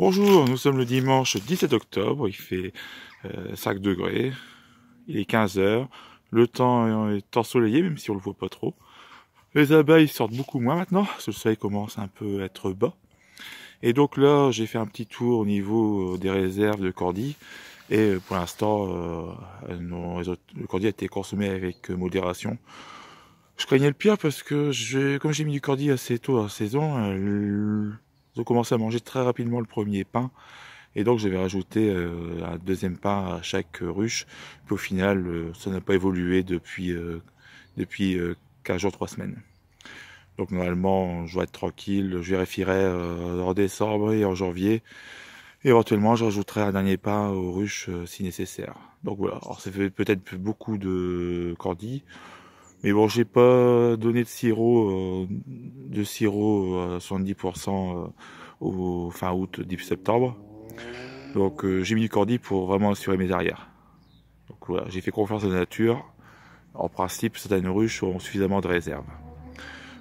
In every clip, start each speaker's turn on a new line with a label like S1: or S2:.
S1: Bonjour, nous sommes le dimanche 17 octobre, il fait 5 euh, degrés, il est 15h, le temps est ensoleillé même si on le voit pas trop. Les abeilles sortent beaucoup moins maintenant, ce le soleil commence un peu à être bas. Et donc là, j'ai fait un petit tour au niveau euh, des réserves de Cordy, et euh, pour l'instant, le Cordy a été consommé avec modération. Je craignais le pire parce que, comme j'ai mis du Cordy assez tôt en saison, commencer à manger très rapidement le premier pain. Et donc j'avais rajouté rajouter euh, un deuxième pain à chaque euh, ruche. Puis au final, euh, ça n'a pas évolué depuis, depuis 15 jours, 3 semaines. Donc normalement, je vais être tranquille. Je vérifierai en décembre et en janvier. éventuellement, je rajouterai un dernier pain aux ruches si nécessaire. Donc voilà. Alors ça fait peut-être beaucoup de cordis. Mais bon, j'ai pas donné de sirop, euh, de sirop à euh, 70% euh, au fin août, début septembre. Donc j'ai mis du cordy pour vraiment assurer mes arrières. Donc voilà, j'ai fait confiance à la nature. En principe, certaines ruches ont suffisamment de réserves.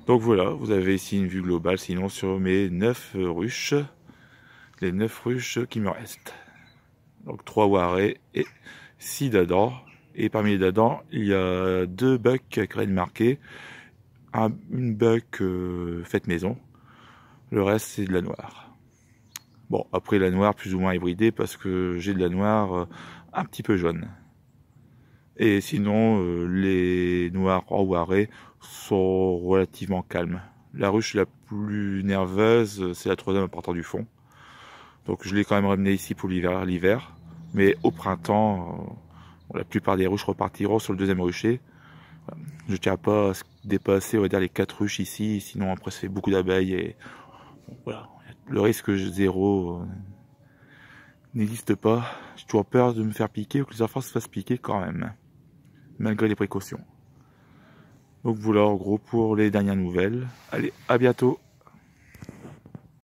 S1: Donc voilà, vous avez ici une vue globale, sinon sur mes 9 ruches, les 9 ruches qui me restent. Donc 3 warés et 6 d'adore et parmi les dedans, il y a deux bucks créé marqués. Un, une buck euh, faite maison. Le reste, c'est de la noire. Bon, après la noire plus ou moins hybridée parce que j'ai de la noire euh, un petit peu jaune. Et sinon, euh, les noirs enwarés sont relativement calmes. La ruche la plus nerveuse, c'est la troisième à du fond. Donc je l'ai quand même ramené ici pour l'hiver, l'hiver. Mais au printemps, la plupart des ruches repartiront sur le deuxième rucher. Je ne tiens pas à dépasser on dire, les quatre ruches ici, sinon après ça fait beaucoup d'abeilles et voilà. Le risque zéro euh, n'existe pas. J'ai toujours peur de me faire piquer ou que les enfants se fassent piquer quand même, malgré les précautions. Donc voilà en gros pour les dernières nouvelles. Allez, à bientôt